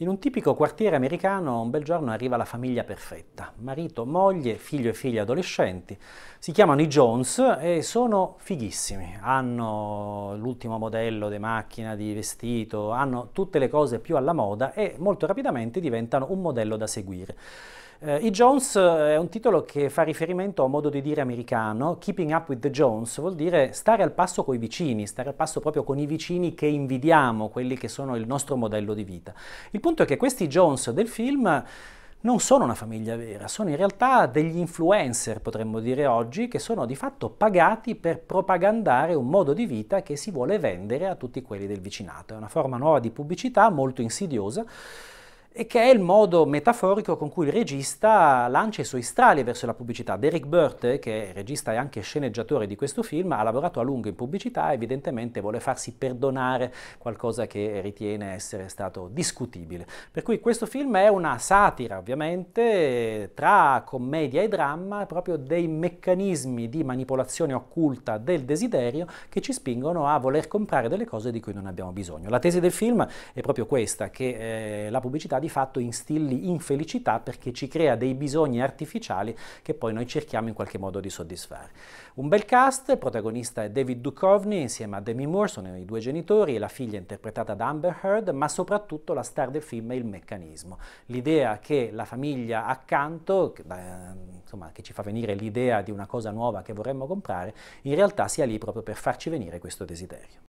In un tipico quartiere americano un bel giorno arriva la famiglia perfetta, marito, moglie, figlio e figlia adolescenti. Si chiamano i Jones e sono fighissimi, hanno l'ultimo modello di macchina, di vestito, hanno tutte le cose più alla moda e molto rapidamente diventano un modello da seguire. Eh, I Jones è un titolo che fa riferimento a un modo di dire americano, Keeping Up with the Jones vuol dire stare al passo coi vicini, stare al passo proprio con i vicini che invidiamo, quelli che sono il nostro modello di vita. Il punto è che questi Jones del film non sono una famiglia vera, sono in realtà degli influencer, potremmo dire oggi, che sono di fatto pagati per propagandare un modo di vita che si vuole vendere a tutti quelli del vicinato. È una forma nuova di pubblicità molto insidiosa e che è il modo metaforico con cui il regista lancia i suoi strali verso la pubblicità. Derek Burt, che è regista e anche sceneggiatore di questo film, ha lavorato a lungo in pubblicità e evidentemente vuole farsi perdonare qualcosa che ritiene essere stato discutibile. Per cui questo film è una satira, ovviamente, tra commedia e dramma, proprio dei meccanismi di manipolazione occulta del desiderio che ci spingono a voler comprare delle cose di cui non abbiamo bisogno. La tesi del film è proprio questa, che eh, la pubblicità di fatto instilli infelicità perché ci crea dei bisogni artificiali che poi noi cerchiamo in qualche modo di soddisfare. Un bel cast, il protagonista è David Duchovny insieme a Demi Moore, sono i due genitori, e la figlia interpretata da Amber Heard, ma soprattutto la star del film è il meccanismo. L'idea che la famiglia accanto, che, insomma, che ci fa venire l'idea di una cosa nuova che vorremmo comprare, in realtà sia lì proprio per farci venire questo desiderio.